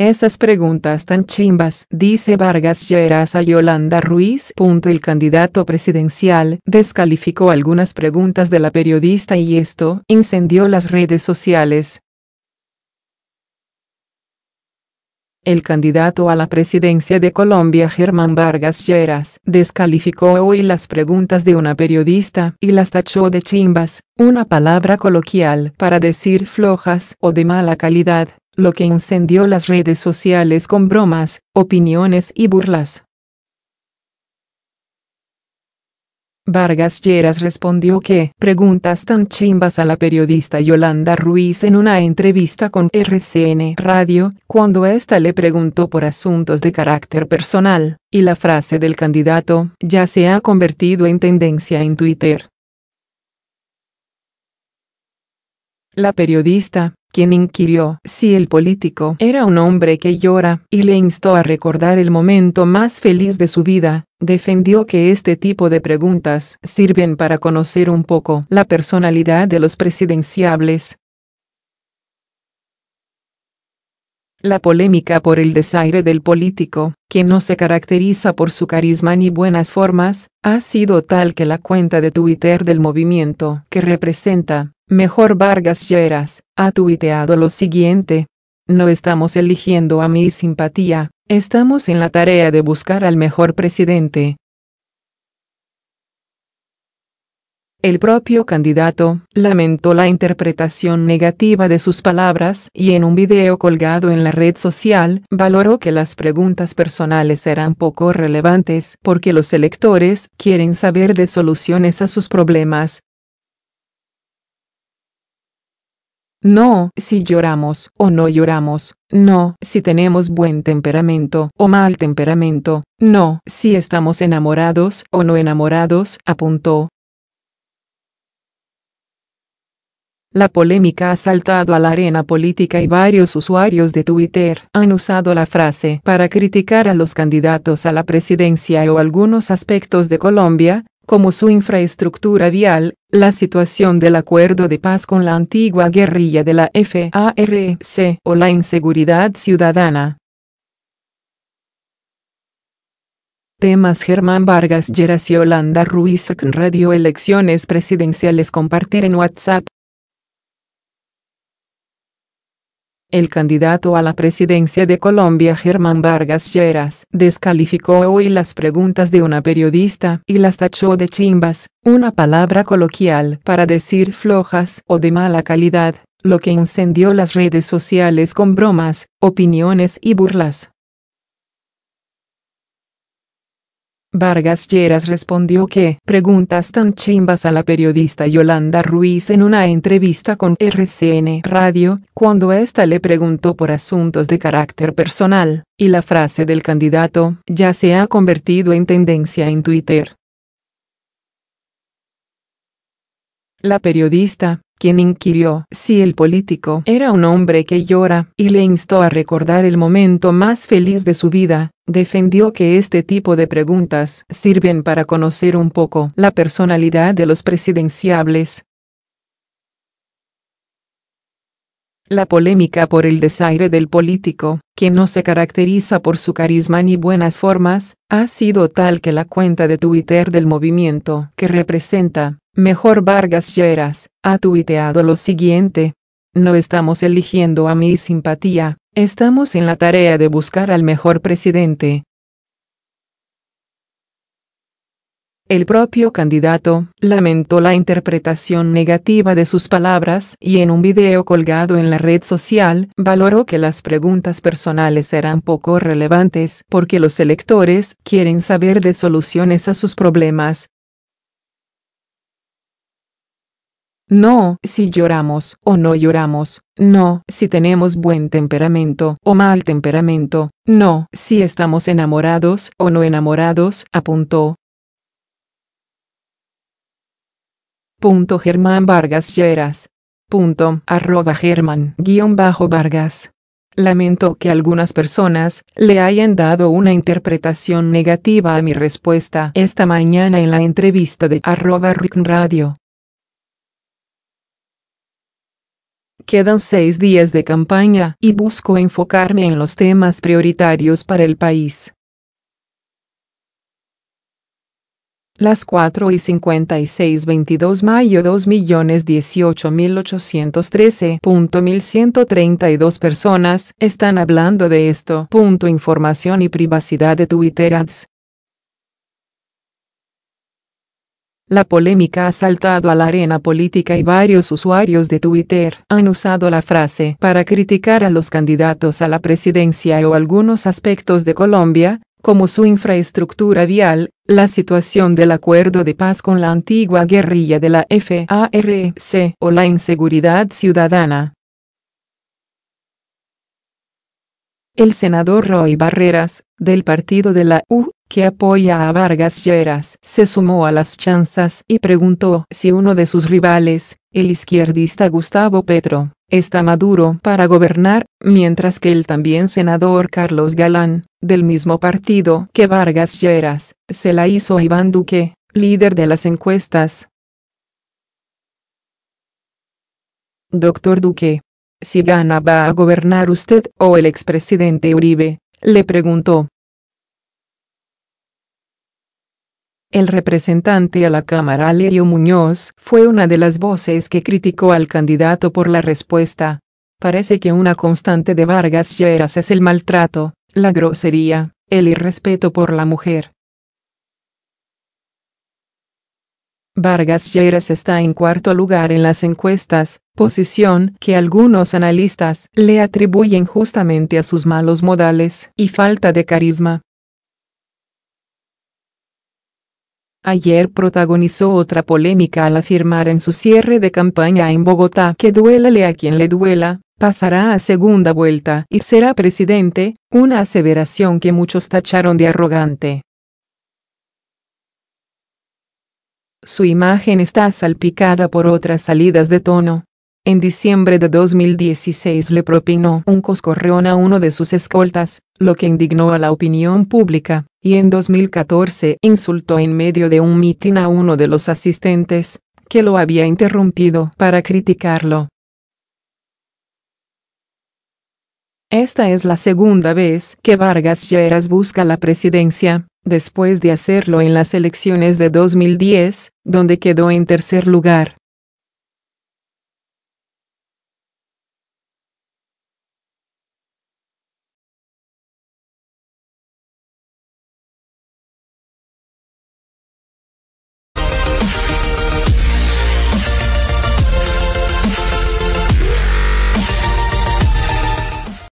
Esas preguntas tan chimbas, dice Vargas Lleras a Yolanda Ruiz. El candidato presidencial descalificó algunas preguntas de la periodista y esto incendió las redes sociales. El candidato a la presidencia de Colombia Germán Vargas Lleras descalificó hoy las preguntas de una periodista y las tachó de chimbas, una palabra coloquial para decir flojas o de mala calidad lo que incendió las redes sociales con bromas, opiniones y burlas. Vargas Lleras respondió que preguntas tan chimbas a la periodista Yolanda Ruiz en una entrevista con RCN Radio, cuando ésta le preguntó por asuntos de carácter personal, y la frase del candidato ya se ha convertido en tendencia en Twitter. La periodista, quien inquirió si el político era un hombre que llora, y le instó a recordar el momento más feliz de su vida, defendió que este tipo de preguntas sirven para conocer un poco la personalidad de los presidenciables, La polémica por el desaire del político, que no se caracteriza por su carisma ni buenas formas, ha sido tal que la cuenta de Twitter del movimiento que representa, mejor Vargas Lleras, ha tuiteado lo siguiente. No estamos eligiendo a mi simpatía, estamos en la tarea de buscar al mejor presidente, El propio candidato lamentó la interpretación negativa de sus palabras y en un video colgado en la red social valoró que las preguntas personales eran poco relevantes porque los electores quieren saber de soluciones a sus problemas. No, si lloramos o no lloramos, no, si tenemos buen temperamento o mal temperamento, no, si estamos enamorados o no enamorados, apuntó. La polémica ha saltado a la arena política y varios usuarios de Twitter han usado la frase para criticar a los candidatos a la presidencia o algunos aspectos de Colombia, como su infraestructura vial, la situación del acuerdo de paz con la antigua guerrilla de la FARC e o la inseguridad ciudadana. Temas Germán Vargas Lleras y Ruiz Radio Elecciones presidenciales compartir en WhatsApp El candidato a la presidencia de Colombia Germán Vargas Lleras descalificó hoy las preguntas de una periodista y las tachó de chimbas, una palabra coloquial para decir flojas o de mala calidad, lo que incendió las redes sociales con bromas, opiniones y burlas. Vargas Lleras respondió que preguntas tan chimbas a la periodista Yolanda Ruiz en una entrevista con RCN Radio, cuando ésta le preguntó por asuntos de carácter personal, y la frase del candidato ya se ha convertido en tendencia en Twitter. La periodista, quien inquirió si el político era un hombre que llora, y le instó a recordar el momento más feliz de su vida, defendió que este tipo de preguntas sirven para conocer un poco la personalidad de los presidenciables. La polémica por el desaire del político, que no se caracteriza por su carisma ni buenas formas, ha sido tal que la cuenta de Twitter del movimiento que representa, mejor Vargas Lleras, ha tuiteado lo siguiente. No estamos eligiendo a mi simpatía, Estamos en la tarea de buscar al mejor presidente. El propio candidato lamentó la interpretación negativa de sus palabras y en un video colgado en la red social valoró que las preguntas personales eran poco relevantes porque los electores quieren saber de soluciones a sus problemas No, si lloramos o no lloramos, no, si tenemos buen temperamento o mal temperamento, no, si estamos enamorados o no enamorados, apuntó. Punto Germán Vargas Lleras. arroba Germán bajo Vargas. Lamento que algunas personas le hayan dado una interpretación negativa a mi respuesta esta mañana en la entrevista de arroba Rick Radio. Quedan seis días de campaña y busco enfocarme en los temas prioritarios para el país. Las 4 y 56 22 mayo 2.018.813.1132 personas están hablando de esto. Punto información y privacidad de Twitter ads. La polémica ha saltado a la arena política y varios usuarios de Twitter han usado la frase para criticar a los candidatos a la presidencia o algunos aspectos de Colombia, como su infraestructura vial, la situación del acuerdo de paz con la antigua guerrilla de la FARC e o la inseguridad ciudadana. El senador Roy Barreras, del partido de la U, que apoya a Vargas Lleras, se sumó a las chanzas y preguntó si uno de sus rivales, el izquierdista Gustavo Petro, está maduro para gobernar, mientras que el también senador Carlos Galán, del mismo partido que Vargas Lleras, se la hizo a Iván Duque, líder de las encuestas. Doctor Duque, si gana va a gobernar usted o el expresidente Uribe, le preguntó. El representante a la Cámara Leo Muñoz fue una de las voces que criticó al candidato por la respuesta. Parece que una constante de Vargas Lleras es el maltrato, la grosería, el irrespeto por la mujer. Vargas Lleras está en cuarto lugar en las encuestas, posición que algunos analistas le atribuyen justamente a sus malos modales y falta de carisma. ayer protagonizó otra polémica al afirmar en su cierre de campaña en Bogotá que duélale a quien le duela, pasará a segunda vuelta y será presidente, una aseveración que muchos tacharon de arrogante. Su imagen está salpicada por otras salidas de tono. En diciembre de 2016 le propinó un coscorreón a uno de sus escoltas, lo que indignó a la opinión pública y en 2014 insultó en medio de un mitin a uno de los asistentes, que lo había interrumpido para criticarlo. Esta es la segunda vez que Vargas Lleras busca la presidencia, después de hacerlo en las elecciones de 2010, donde quedó en tercer lugar.